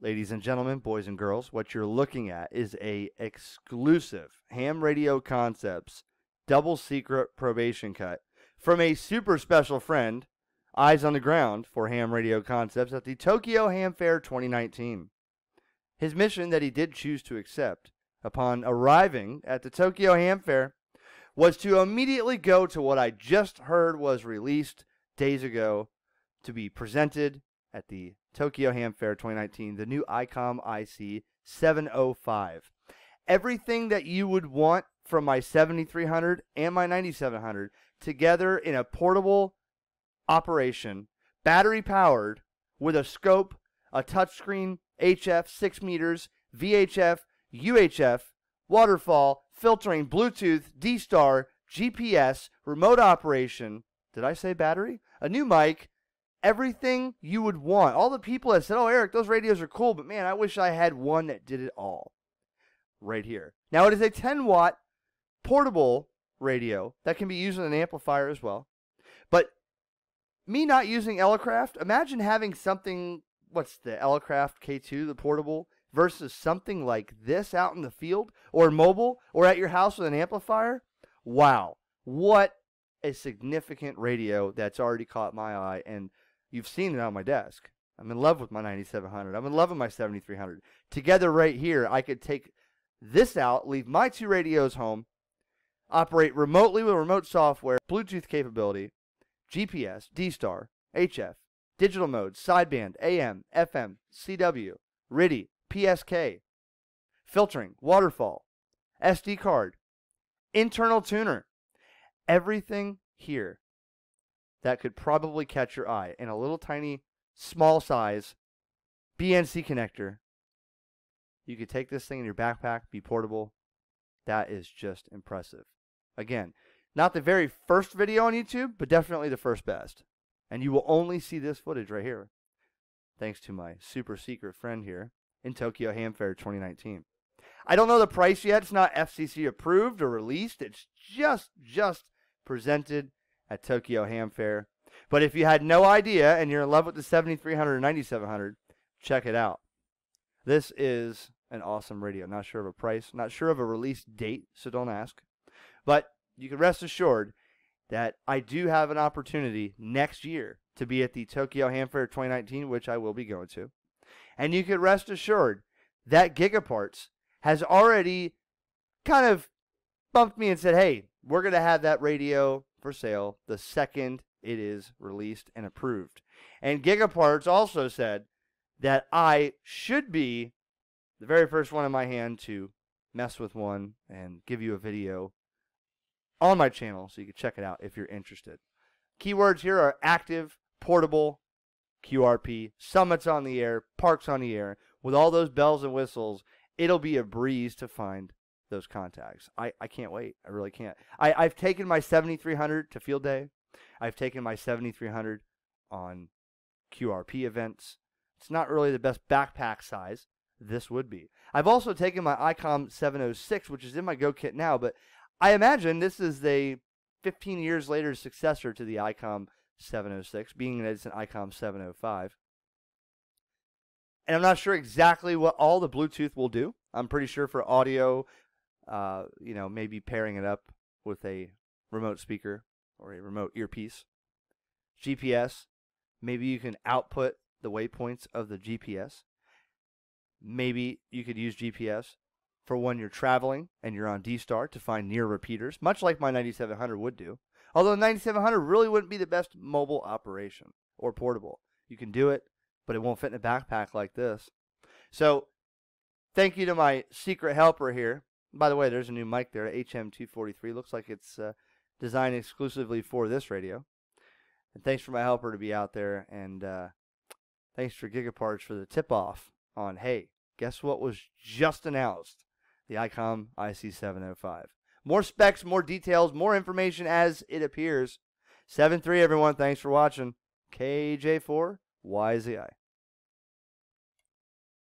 ladies and gentlemen, boys and girls, what you're looking at is a exclusive Ham Radio Concepts double secret probation cut from a super special friend, Eyes on the Ground for Ham Radio Concepts at the Tokyo Ham Fair 2019. His mission that he did choose to accept upon arriving at the Tokyo Ham Fair was to immediately go to what I just heard was released days ago to be presented at the Tokyo Ham Fair 2019, the new ICOM IC 705. Everything that you would want from my 7300 and my 9700 together in a portable operation, battery powered, with a scope, a touchscreen, HF 6 meters, VHF, UHF, waterfall, filtering, Bluetooth, D Star, GPS, remote operation. Did I say battery? A new mic, everything you would want. All the people that said, "Oh, Eric, those radios are cool, but man, I wish I had one that did it all, right here. Now it is a 10 watt portable radio that can be used as an amplifier as well. But me not using Elecraft, imagine having something what's the Elecraft K2, the portable versus something like this out in the field or mobile or at your house with an amplifier. Wow. What a significant radio that's already caught my eye and You've seen it on my desk. I'm in love with my 9700. I'm in love with my 7300. Together, right here, I could take this out, leave my two radios home, operate remotely with remote software, Bluetooth capability, GPS, D-Star, HF, digital mode, sideband, AM, FM, CW, RIDI, PSK, filtering, waterfall, SD card, internal tuner, everything here that could probably catch your eye in a little tiny, small size BNC connector. You could take this thing in your backpack, be portable. That is just impressive. Again, not the very first video on YouTube, but definitely the first best. And you will only see this footage right here, thanks to my super secret friend here in Tokyo Ham Fair 2019. I don't know the price yet. It's not FCC approved or released. It's just just presented at Tokyo Ham Fair. But if you had no idea and you're in love with the 7300 or 9700, check it out. This is an awesome radio. Not sure of a price, not sure of a release date, so don't ask. But you can rest assured that I do have an opportunity next year to be at the Tokyo Ham Fair 2019, which I will be going to. And you can rest assured that Gigaparts has already kind of bumped me and said, hey, we're going to have that radio for sale the second it is released and approved. And Gigaparts also said that I should be the very first one in my hand to mess with one and give you a video on my channel so you can check it out if you're interested. Keywords here are active, portable, QRP, summits on the air, parks on the air. With all those bells and whistles, it'll be a breeze to find those contacts. I, I can't wait. I really can't. I, I've taken my 7300 to field day. I've taken my 7300 on QRP events. It's not really the best backpack size. This would be. I've also taken my ICOM 706, which is in my Go kit now, but I imagine this is a 15 years later successor to the ICOM 706, being that it's an ICOM 705. And I'm not sure exactly what all the Bluetooth will do. I'm pretty sure for audio, uh, you know, maybe pairing it up with a remote speaker or a remote earpiece. GPS, maybe you can output the waypoints of the GPS. Maybe you could use GPS for when you're traveling and you're on D-Star to find near repeaters, much like my 9700 would do. Although 9700 really wouldn't be the best mobile operation or portable. You can do it, but it won't fit in a backpack like this. So, thank you to my secret helper here by the way, there's a new mic there, HM243. Looks like it's uh, designed exclusively for this radio. And thanks for my helper to be out there, and uh, thanks for Gigaparts for the tip-off on hey, guess what was just announced? The ICOM IC705. More specs, more details, more information as it appears. 7-3, everyone. Thanks for watching. KJ4, YZI.